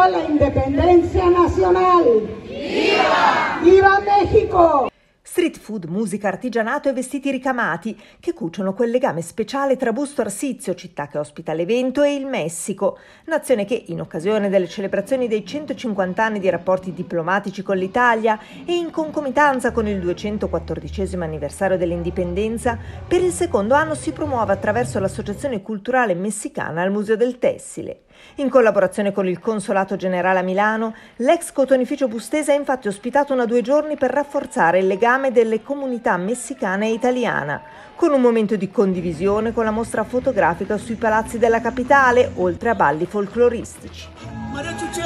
viva la independencia nacional. Viva! Viva México! Street food, musica, artigianato e vestiti ricamati che cuciono quel legame speciale tra Busto Arsizio, città che ospita l'evento, e il Messico, nazione che, in occasione delle celebrazioni dei 150 anni di rapporti diplomatici con l'Italia e in concomitanza con il 214 anniversario dell'indipendenza, per il secondo anno si promuove attraverso l'Associazione Culturale Messicana al Museo del Tessile. In collaborazione con il Consolato Generale a Milano, l'ex cotonificio Bustese ha infatti ospitato una due giorni per rafforzare il legame delle comunità messicana e italiana, con un momento di condivisione con la mostra fotografica sui palazzi della capitale, oltre a balli folcloristici.